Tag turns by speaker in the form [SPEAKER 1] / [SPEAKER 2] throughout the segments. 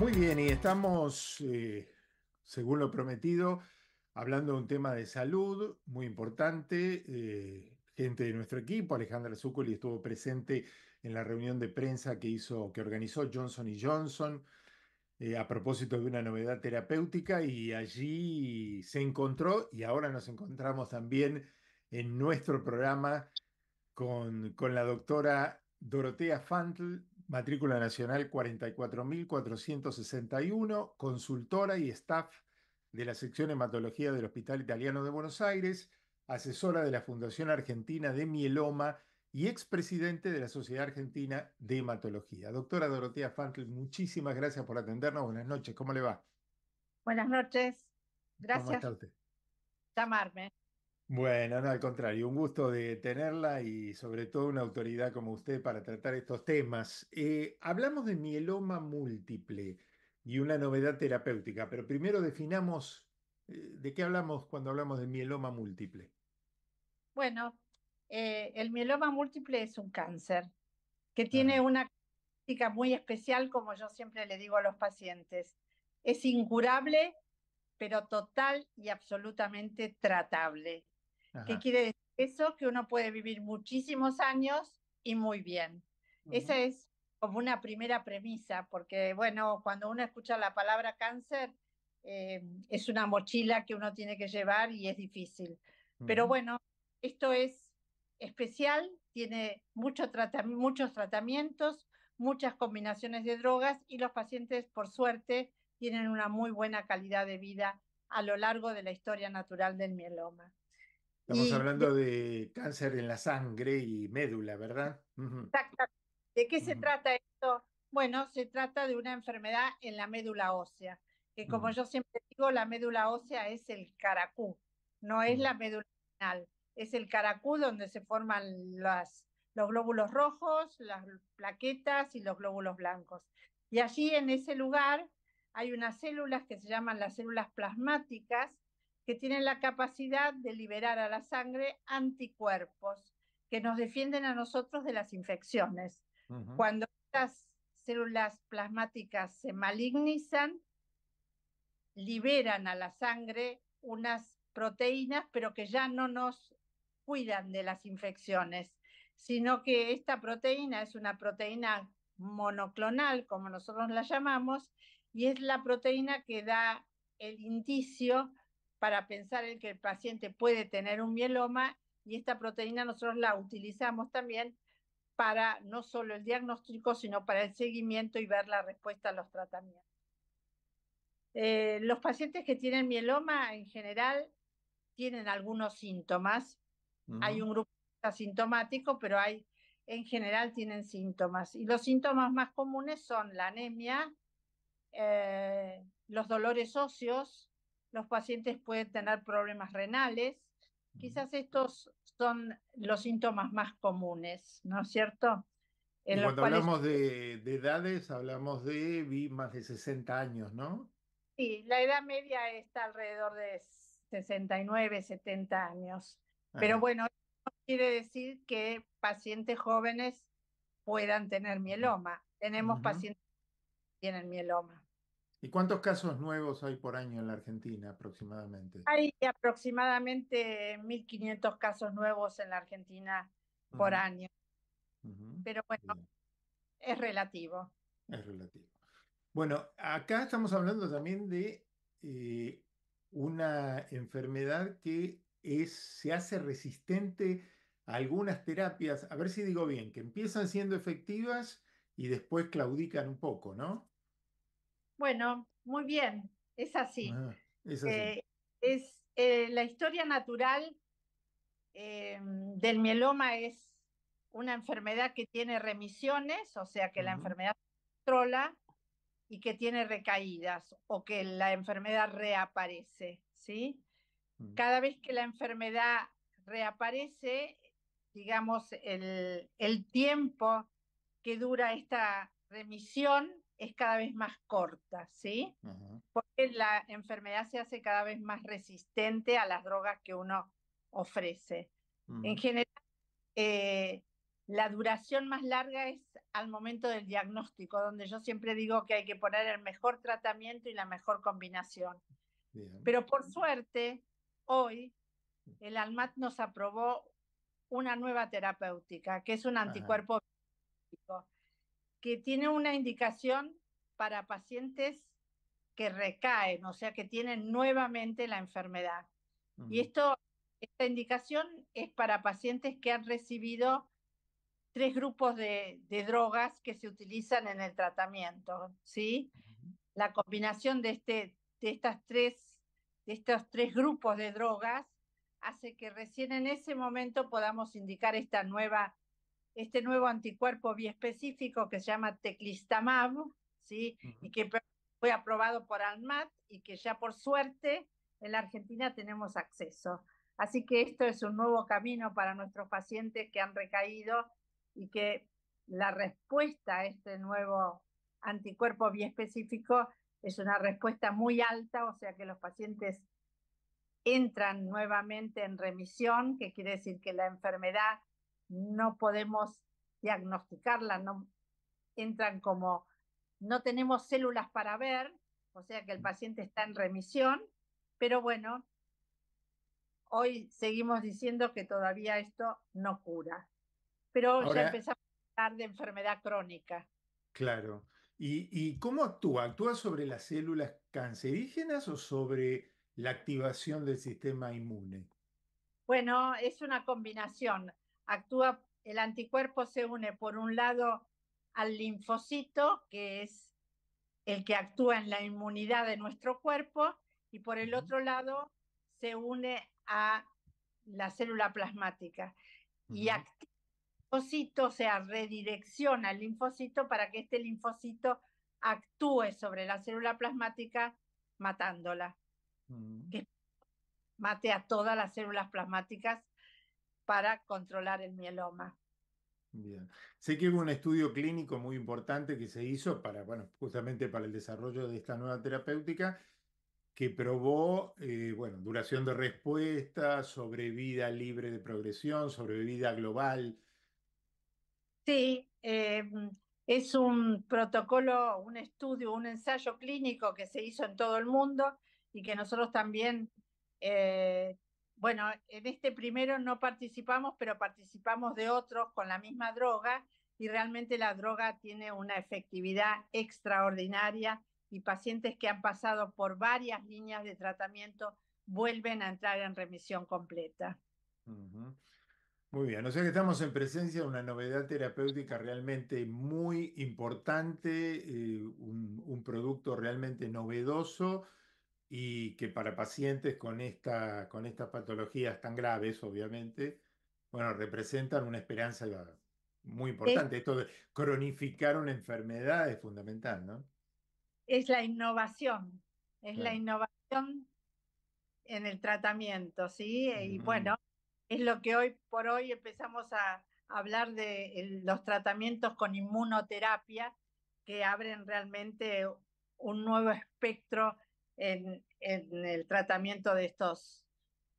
[SPEAKER 1] Muy bien, y estamos, eh, según lo prometido, hablando de un tema de salud muy importante. Eh, gente de nuestro equipo, Alejandra Zuccoli, estuvo presente en la reunión de prensa que hizo, que organizó Johnson Johnson eh, a propósito de una novedad terapéutica, y allí se encontró, y ahora nos encontramos también en nuestro programa con, con la doctora Dorotea Fantl matrícula nacional 44.461, consultora y staff de la sección hematología del Hospital Italiano de Buenos Aires, asesora de la Fundación Argentina de Mieloma y expresidente de la Sociedad Argentina de Hematología. Doctora Dorotea Fantl, muchísimas gracias por atendernos. Buenas noches, ¿cómo le va?
[SPEAKER 2] Buenas noches, gracias Está llamarme.
[SPEAKER 1] Bueno, no, al contrario, un gusto de tenerla y sobre todo una autoridad como usted para tratar estos temas. Eh, hablamos de mieloma múltiple y una novedad terapéutica, pero primero definamos eh, de qué hablamos cuando hablamos de mieloma múltiple.
[SPEAKER 2] Bueno, eh, el mieloma múltiple es un cáncer que tiene ah. una característica muy especial, como yo siempre le digo a los pacientes. Es incurable, pero total y absolutamente tratable. ¿Qué quiere decir eso? Que uno puede vivir muchísimos años y muy bien. Esa es como una primera premisa, porque bueno, cuando uno escucha la palabra cáncer, eh, es una mochila que uno tiene que llevar y es difícil. Pero bueno, esto es especial, tiene muchos tratamientos, muchas combinaciones de drogas y los pacientes, por suerte, tienen una muy buena calidad de vida a lo largo de la historia natural del mieloma. Estamos hablando
[SPEAKER 1] de cáncer en la sangre y médula, ¿verdad? Exactamente.
[SPEAKER 2] ¿De qué se trata esto? Bueno, se trata de una enfermedad en la médula ósea, que como yo siempre digo, la médula ósea es el caracú, no es la médula final, es el caracú donde se forman los glóbulos rojos, las plaquetas y los glóbulos blancos. Y allí en ese lugar hay unas células que se llaman las células plasmáticas que tienen la capacidad de liberar a la sangre anticuerpos que nos defienden a nosotros de las infecciones. Cuando estas células plasmáticas se malignizan, liberan a la sangre unas proteínas, pero que ya no nos cuidan de las infecciones, sino que esta proteína es una proteína monoclonal, como nosotros la llamamos, y es la proteína que da el indicio para pensar en que el paciente puede tener un mieloma y esta proteína nosotros la utilizamos también para no solo el diagnóstico, sino para el seguimiento y ver la respuesta a los tratamientos. Eh, los pacientes que tienen mieloma en general tienen algunos síntomas. Hay un grupo asintomático, pero hay en general tienen síntomas. Y los síntomas más comunes son la anemia, eh, los dolores óseos, los pacientes pueden tener problemas renales. Quizás estos son los síntomas más comunes, ¿no es cierto? cuando hablamos
[SPEAKER 1] de, edades, hablamos de más de 60 años, ¿no?
[SPEAKER 2] Sí, la edad media está alrededor de 69, 70 años. Pero bueno, no quiere decir que pacientes jóvenes puedan tener mieloma. Tenemos pacientes que tienen mieloma.
[SPEAKER 1] ¿Y cuántos casos nuevos hay por año en la Argentina aproximadamente?
[SPEAKER 2] Hay aproximadamente 1.500 casos nuevos en la Argentina por año. Pero bueno, es relativo.
[SPEAKER 1] Es relativo. Bueno, acá estamos hablando también de eh, una enfermedad que se hace resistente a algunas terapias, a ver si digo bien, que empiezan siendo efectivas y después claudican un poco, ¿no?
[SPEAKER 2] Bueno, muy bien, es así. Ah,
[SPEAKER 1] es, eh,
[SPEAKER 2] eh, la historia natural eh, del mieloma es una enfermedad que tiene remisiones, o sea que la enfermedad controla y que tiene recaídas o que la enfermedad reaparece, ¿sí? Cada vez que la enfermedad reaparece, digamos, el tiempo que dura esta remisión es cada vez más corta, ¿sí? Porque la enfermedad se hace cada vez más resistente a las drogas que uno ofrece. En general, eh, la duración más larga es al momento del diagnóstico, donde yo siempre digo que hay que poner el mejor tratamiento y la mejor combinación. Pero por suerte, hoy el ALMAT nos aprobó una nueva terapéutica, que es un anticuerpo que tiene una indicación para pacientes que recaen, o sea, que tienen nuevamente la enfermedad. Y esto, esta indicación es para pacientes que han recibido tres grupos de, drogas que se utilizan en el tratamiento, ¿sí? La combinación de, este, de, estas tres, de estos tres grupos de drogas hace que recién en ese momento podamos indicar esta nueva este nuevo anticuerpo biespecífico que se llama teclistamab, ¿sí? Y que fue aprobado por ANMAT y que ya por suerte en la Argentina tenemos acceso. Así que esto es un nuevo camino para nuestros pacientes que han recaído y que la respuesta a este nuevo anticuerpo biespecífico es una respuesta muy alta, o sea que los pacientes entran nuevamente en remisión, que quiere decir que la enfermedad no podemos diagnosticarla, no entran como no tenemos células para ver, o sea que el paciente está en remisión, pero bueno, hoy seguimos diciendo que todavía esto no cura, pero ya empezamos a hablar de enfermedad crónica.
[SPEAKER 1] Claro. ¿Y, ¿Y cómo actúa? ¿Actúa sobre las células cancerígenas o sobre la activación del sistema inmune?
[SPEAKER 2] Bueno, es una combinación actúa, el anticuerpo se une por un lado al linfocito, que es el que actúa en la inmunidad de nuestro cuerpo, y por el otro lado se une a la célula plasmática y activa el linfocito, o sea, redirecciona el linfocito para que este linfocito actúe sobre la célula plasmática matándola. Mm. Que mate a todas las células plasmáticas para controlar el mieloma.
[SPEAKER 1] Bien. Sé que hubo un estudio clínico muy importante que se hizo para, bueno, justamente para el desarrollo de esta nueva terapéutica, que probó, eh, bueno, duración de respuesta, sobrevida libre de progresión, sobrevida global.
[SPEAKER 2] Sí, em, es un protocolo, un estudio, un ensayo clínico que se hizo en todo el mundo y que nosotros también eh, bueno, en este primero no participamos, pero participamos de otros con la misma droga y realmente la droga tiene una efectividad extraordinaria y pacientes que han pasado por varias líneas de tratamiento vuelven a entrar en remisión completa.
[SPEAKER 1] Muy bien, o sea que estamos en presencia de una novedad terapéutica realmente muy importante, eh, un, producto realmente novedoso y que para pacientes con, esta, con estas patologías tan graves, obviamente, bueno, representan una esperanza muy importante. Esto de cronificar una enfermedad es fundamental, ¿no?
[SPEAKER 2] Es la innovación, es la innovación en el tratamiento, ¿sí? Y bueno, es lo que hoy por hoy empezamos a hablar de los tratamientos con inmunoterapia que abren realmente un nuevo espectro en, el tratamiento de, estos,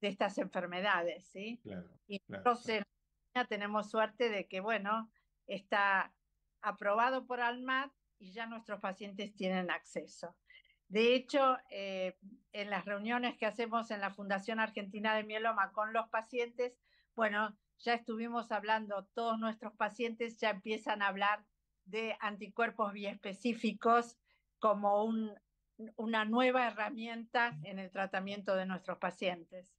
[SPEAKER 2] de estas enfermedades. ¿sí? y nosotros ya tenemos suerte de que, bueno, está aprobado por ALMAT y ya nuestros pacientes tienen acceso. De hecho, eh, en las reuniones que hacemos en la Fundación Argentina de Mieloma con los pacientes, bueno, ya estuvimos hablando, todos nuestros pacientes ya empiezan a hablar de anticuerpos biespecíficos como un una nueva herramienta en el tratamiento de nuestros pacientes.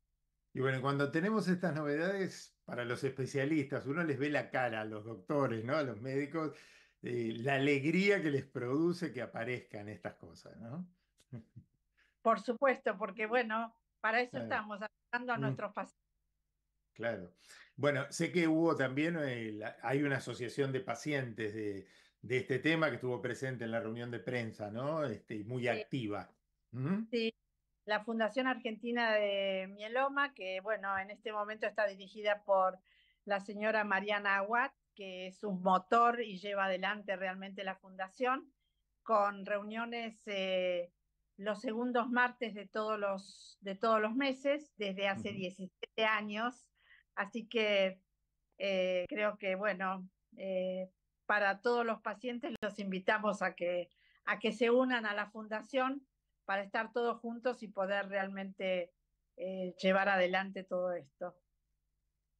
[SPEAKER 1] Y bueno, cuando tenemos estas novedades para los especialistas, uno les ve la cara a los doctores, ¿no? A los médicos, eh, la alegría que les produce que aparezcan estas cosas, ¿no?
[SPEAKER 2] Por supuesto, porque bueno, para eso estamos, ayudando a mm. nuestros pacientes.
[SPEAKER 1] Claro. Bueno, sé que hubo también, eh, hay una asociación de pacientes de, de este tema que estuvo presente en la reunión de prensa, ¿no? Este, muy activa.
[SPEAKER 2] ¿Mm? Sí, la Fundación Argentina de Mieloma, que bueno, en este momento está dirigida por la señora Mariana Aguat, que es un motor y lleva adelante realmente la fundación, con reuniones eh, los segundos martes de todos los, de todos los meses, desde hace 17 años. Así que eh, creo que, bueno, eh, para todos los pacientes. Los invitamos a que, a que se unan a la fundación para estar todos juntos y poder realmente eh, llevar adelante todo esto.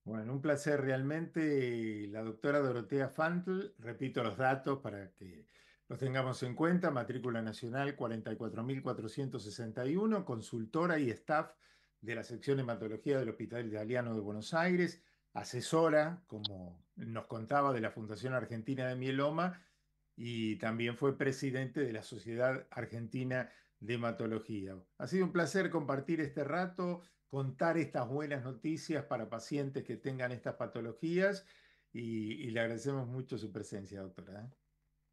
[SPEAKER 1] Bueno, un placer realmente. La doctora Dorotea Fantl, repito los datos para que los tengamos en cuenta, matrícula nacional 44.461, consultora y staff de la sección de hematología del Hospital Italiano de Buenos Aires, asesora, como nos contaba, de la Fundación Argentina de Mieloma y también fue presidente de la Sociedad Argentina de Hematología. Ha sido un placer compartir este rato, contar estas buenas noticias para pacientes que tengan estas patologías y, le agradecemos mucho su presencia, doctora. ¿eh?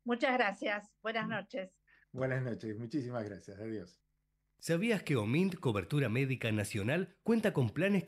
[SPEAKER 2] Muchas gracias. Buenas mm. noches.
[SPEAKER 1] Buenas noches. Muchísimas gracias. Adiós. ¿Sabías que OMINT Cobertura Médica Nacional cuenta con planes